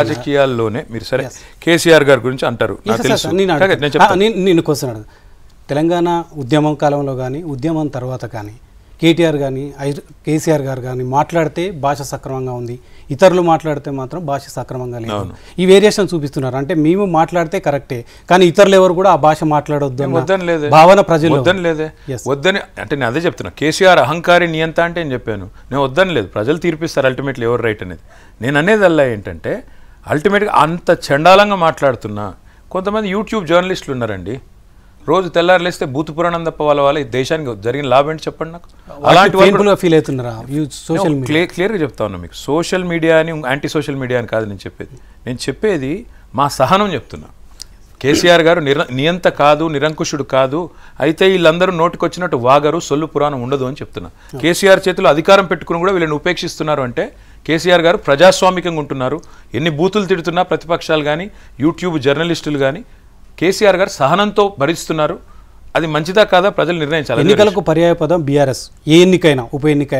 రాజకీయాల్లోనే మీరు సరే కేసీఆర్ గారి గురించి అంటారు నేను క్వశ్చన్ అడుగు తెలంగాణ ఉద్యమం కాలంలో కానీ ఉద్యమం తర్వాత కానీ కేటీఆర్ కానీ కేసీఆర్ గారు కానీ మాట్లాడితే భాష సక్రమంగా ఉంది ఇతరులు మాట్లాడితే మాత్రం భాష సక్రమంగా లేదు ఈ వేరియేషన్ చూపిస్తున్నారు అంటే మేము మాట్లాడితే కరెక్టే కానీ ఇతరులు ఎవరు కూడా ఆ భాష మాట్లాడొద్దు వద్దని లేదు భావన ప్రజలు వద్దని లేదే వద్దని అంటే నేను అదే చెప్తున్నా కేసీఆర్ అహంకారి నియంత అంటే నేను చెప్పాను నేను వద్దని లేదు ప్రజలు తీర్పిస్తారు అల్టిమేట్లీ ఎవరు రైట్ అనేది నేను అనేది అల్లా ఏంటంటే అల్టిమేట్గా అంత చండాలంగా మాట్లాడుతున్నా కొంతమంది యూట్యూబ్ జర్నలిస్టులు ఉన్నారండి రోజు తెల్లారులేస్తే భూత పురాణం తప్ప వాళ్ళ వాళ్ళ దేశానికి జరిగిన లాభం ఏంటి చెప్పండి నాకు అలాంటి ఫీల్ అవుతున్నారా సోషల్ క్లియర్గా చెప్తా ఉన్నా మీకు సోషల్ మీడియా అని యాంటీ సోషల్ మీడియా అని కాదు నేను చెప్పేది నేను చెప్పేది మా సహనం చెప్తున్నా కేసీఆర్ గారు నిర నియంత కాదు నిరంకుశుడు కాదు అయితే వీళ్ళందరూ నోటికొచ్చినట్టు వాగరు సొల్లు పురాణం ఉండదు అని చెప్తున్నా కేసీఆర్ చేతిలో అధికారం పెట్టుకుని కూడా వీళ్ళని ఉపేక్షిస్తున్నారు అంటే కేసీఆర్ గారు ప్రజాస్వామికంగా ఉంటున్నారు ఎన్ని బూతులు తిడుతున్నా ప్రతిపక్షాలు కానీ యూట్యూబ్ జర్నలిస్టులు కానీ కేసీఆర్ గారు సహనంతో భరిస్తున్నారు అది మంచిదా కాదా ప్రజలు నిర్ణయించాలి ఎన్నికలకు పర్యాయ పదం బీఆర్ఎస్ ఏ ఎన్నికైనా ఉప ఎన్నిక